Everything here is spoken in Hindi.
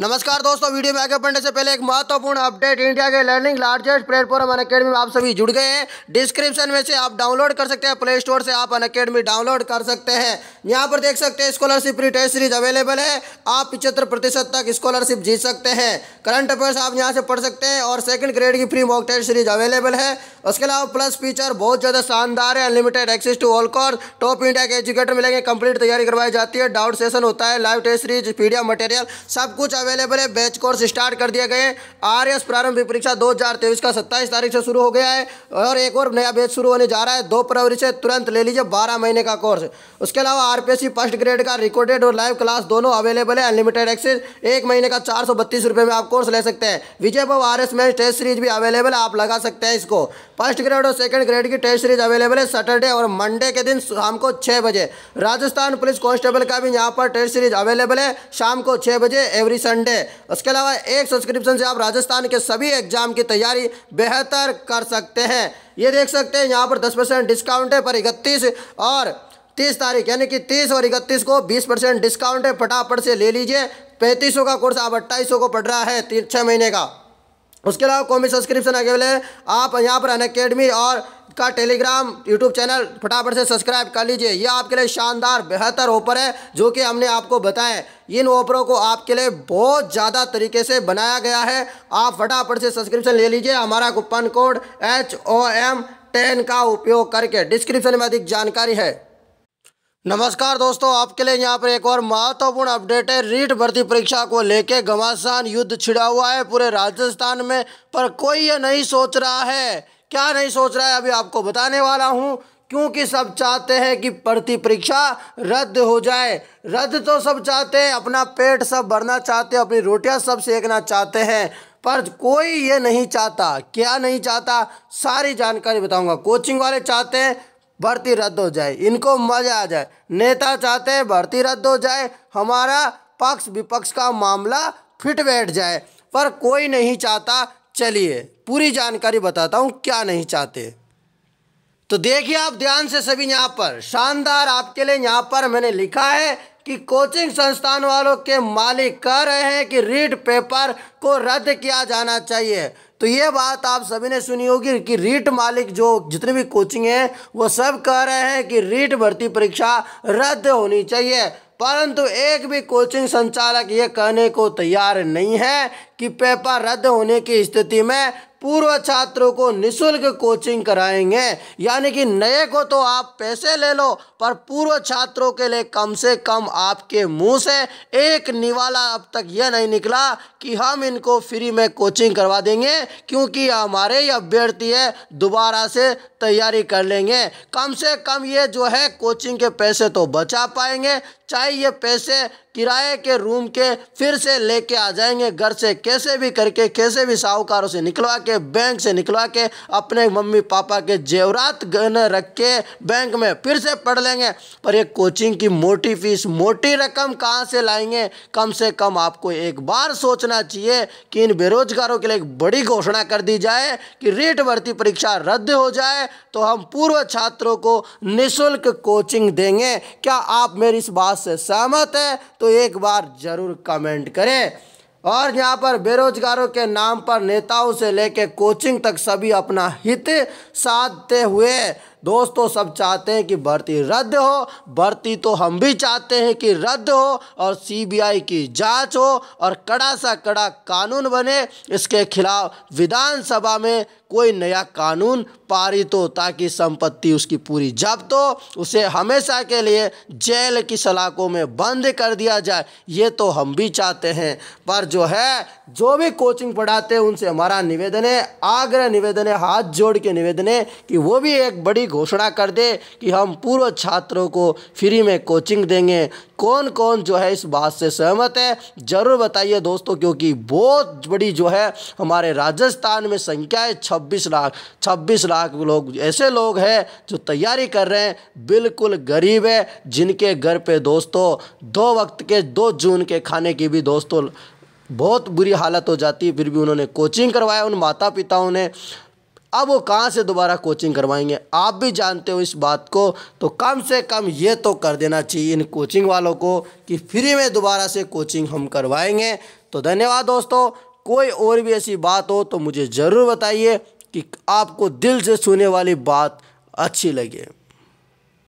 नमस्कार दोस्तों वीडियो में आगे बढ़ने से पहले एक महत्वपूर्ण अपडेट इंडिया के learning largest platform Unacademy में आप सभी जुड़ गए हैं डिस्क्रिप्शन में से आप डाउनलोड कर सकते हैं प्ले स्टोर से आप अन अकेडमी डाउनलोड कर सकते हैं यहाँ पर देख सकते हैं scholarship pre test series available है आप पिछहत्तर प्रतिशत तक स्कॉलरशिप जीत सकते हैं करंट अफेयर्स आप यहाँ से पढ़ सकते हैं और सेकंड ग्रेड की free mock test series available है उसके अलावा प्लस फीचर बहुत ज़्यादा शानदार है unlimited access to all core top India के एजुकेटर मिलेंगे कंप्लीट तैयारी करवाई जाती है डाउट सेशन होता है लाइव टेस्ट सीरीज पीडिया मटेरियल सब कुछ अवेलेबल है बैच कोर्स स्टार्ट कर दिया गए आर एस प्रारंभिक परीक्षा दो हज़ार तेईस का सत्ताईस तारीख से शुरू हो गया है और एक और नया बैच शुरू होने जा रहा है दो फरवरी से तुरंत ले लीजिए बारह महीने का कोर्स उसके अलावा आर पी फर्स्ट ग्रेड का रिकॉर्डेड और लाइव क्लास दोनों अवेलेबल है अनलिमिटेड एक्सेस एक महीने का चार में आप कोर्स ले सकते हैं Vijay Bhav R S match test series भी अवेलेबल है आप लगा सकते हैं इसको फर्स्ट ग्रेड और सेकेंड ग्रेड की टेस्ट सीरीज अवेलेबल है सैटरडे और मंडे के दिन शाम को छः बजे राजस्थान पुलिस कॉन्स्टेबल का भी यहाँ पर टेस्ट सीरीज अवेलेबल है शाम को छः बजे एवरी संडे घंटे उसके अलावा एक सब्सक्रिप्शन से आप राजस्थान के सभी एग्जाम की तैयारी बेहतर कर सकते हैं ये देख सकते हैं यहाँ पर दस परसेंट डिस्काउंट है पर इकतीस और तीस तारीख यानी कि तीस और इकतीस को बीस परसेंट डिस्काउंट है फटाफट से ले लीजिए पैंतीस का कोर्स आप अट्ठाईस को पढ़ रहा है तीन छः महीने का उसके अलावा कॉमी सब्सक्रिप्शन अवेलेबल है आप यहाँ पर अन अकेडमी और का टेलीग्राम यूट्यूब चैनल फटाफट से सब्सक्राइब कर लीजिए ये आपके लिए शानदार बेहतर ऑफर है जो कि हमने आपको बताए इन ऑफरों को आपके लिए बहुत ज़्यादा तरीके से बनाया गया है आप फटाफट से सब्सक्रिप्शन ले लीजिए हमारा coupon code H O M ten का उपयोग करके डिस्क्रिप्शन में अधिक जानकारी है नमस्कार दोस्तों आपके लिए यहाँ पर एक और महत्वपूर्ण अपडेट है रीट भर्ती परीक्षा को लेके घमासान युद्ध छिड़ा हुआ है पूरे राजस्थान में पर कोई ये नहीं सोच रहा है क्या नहीं सोच रहा है अभी आपको बताने वाला हूँ क्योंकि सब चाहते हैं कि भर्ती परीक्षा रद्द हो जाए रद्द तो सब चाहते हैं अपना पेट सब भरना चाहते हैं अपनी रोटियाँ सब सेकना चाहते हैं पर कोई ये नहीं चाहता क्या नहीं चाहता सारी जानकारी बताऊँगा कोचिंग वाले चाहते हैं भर्ती रद्द हो जाए इनको मजा आ जाए नेता चाहते हैं भर्ती रद्द हो जाए हमारा पक्ष विपक्ष का मामला फिट बैठ जाए पर कोई नहीं चाहता चलिए पूरी जानकारी बताता हूँ क्या नहीं चाहते तो देखिए आप ध्यान से सभी यहाँ पर शानदार आपके लिए यहाँ पर मैंने लिखा है कि कोचिंग संस्थान वालों के मालिक कह रहे हैं कि रीड पेपर को रद्द किया जाना चाहिए तो ये बात आप सभी ने सुनी होगी कि रीट मालिक जो जितने भी कोचिंग हैं वो सब कह रहे हैं कि रीट भर्ती परीक्षा रद्द होनी चाहिए परंतु एक भी कोचिंग संचालक ये कहने को तैयार नहीं है कि पेपर रद्द होने की स्थिति में पूर्व छात्रों को निशुल्क कोचिंग कराएंगे यानी कि नए को तो आप पैसे ले लो पर पूर्व छात्रों के लिए कम से कम आपके मुंह से एक निवाला अब तक यह नहीं निकला कि हम इनको फ्री में कोचिंग करवा देंगे क्योंकि हमारे ही अभ्यर्थी है दोबारा से तैयारी कर लेंगे कम से कम ये जो है कोचिंग के पैसे तो बचा पाएंगे चाहे ये पैसे किराए के रूम के फिर से लेके आ जाएंगे घर से कैसे भी करके कैसे भी साहूकारों से निकलवा के बैंक से निकलवा के अपने मम्मी पापा के जेवरात गहने रख के बैंक में फिर से पढ़ लेंगे पर ये कोचिंग की मोटी फीस मोटी रकम कहाँ से लाएंगे कम से कम आपको एक बार सोचना चाहिए कि इन बेरोजगारों के लिए एक बड़ी घोषणा कर दी जाए कि रीट भर्ती परीक्षा रद्द हो जाए तो हम पूर्व छात्रों को निःशुल्क कोचिंग देंगे क्या आप मेरी इस बात से सहमत है तो एक बार ज़रूर कमेंट करें और यहाँ पर बेरोजगारों के नाम पर नेताओं से लेकर कोचिंग तक सभी अपना हित साधते हुए दोस्तों सब चाहते हैं कि भर्ती रद्द हो भर्ती तो हम भी चाहते हैं कि रद्द हो और सीबीआई की जांच हो और कड़ा सा कड़ा कानून बने इसके खिलाफ विधानसभा में कोई नया कानून पारित हो ताकि संपत्ति उसकी पूरी जब्त हो उसे हमेशा के लिए जेल की सलाखों में बंद कर दिया जाए ये तो हम भी चाहते हैं पर जो है जो भी कोचिंग पढ़ाते हैं उनसे हमारा निवेदन है आग्रह निवेदन है हाथ जोड़ के निवेदन है कि वो भी एक बड़ी घोषणा कर दे कि हम पूर्व छात्रों को फ्री में कोचिंग देंगे कौन कौन जो है इस बात से सहमत है ज़रूर बताइए दोस्तों क्योंकि बहुत बड़ी जो है हमारे राजस्थान में संख्या है छब्बीस लाख छब्बीस लाख लोग ऐसे लोग हैं जो तैयारी कर रहे हैं बिल्कुल गरीब है जिनके घर पे दोस्तों दो वक्त के दो जून के खाने की भी दोस्तों बहुत बुरी हालत हो जाती है फिर भी उन्होंने कोचिंग करवाया उन माता पिताओं ने अब वो कहाँ से दोबारा कोचिंग करवाएंगे आप भी जानते हो इस बात को तो कम से कम ये तो कर देना चाहिए इन कोचिंग वालों को कि फ्री में दोबारा से कोचिंग हम करवाएंगे तो धन्यवाद दोस्तों कोई और भी ऐसी बात हो तो मुझे ज़रूर बताइए कि आपको दिल से सुने वाली बात अच्छी लगे